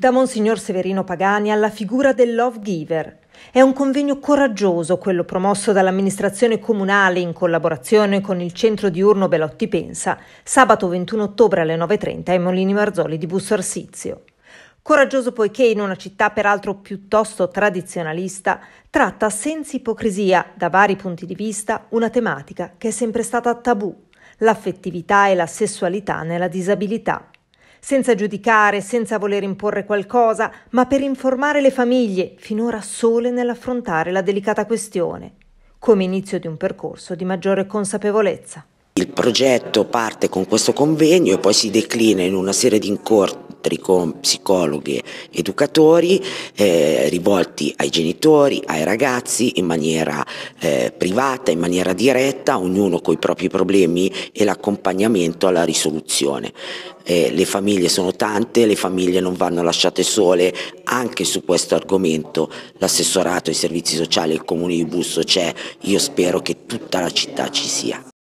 Da Monsignor Severino Pagani alla figura del Love Giver. È un convegno coraggioso quello promosso dall'amministrazione comunale in collaborazione con il centro diurno Belotti Pensa, sabato 21 ottobre alle 9.30 ai Molini Marzoli di Busso Arsizio. Coraggioso poiché in una città peraltro piuttosto tradizionalista, tratta senza ipocrisia, da vari punti di vista, una tematica che è sempre stata tabù, l'affettività e la sessualità nella disabilità senza giudicare, senza voler imporre qualcosa, ma per informare le famiglie, finora sole nell'affrontare la delicata questione, come inizio di un percorso di maggiore consapevolezza. Il progetto parte con questo convegno e poi si declina in una serie di incontri incontri con psicologhi, educatori eh, rivolti ai genitori, ai ragazzi in maniera eh, privata, in maniera diretta, ognuno con i propri problemi e l'accompagnamento alla risoluzione. Eh, le famiglie sono tante, le famiglie non vanno lasciate sole anche su questo argomento. L'assessorato ai servizi sociali e il comune di Busso c'è, io spero che tutta la città ci sia.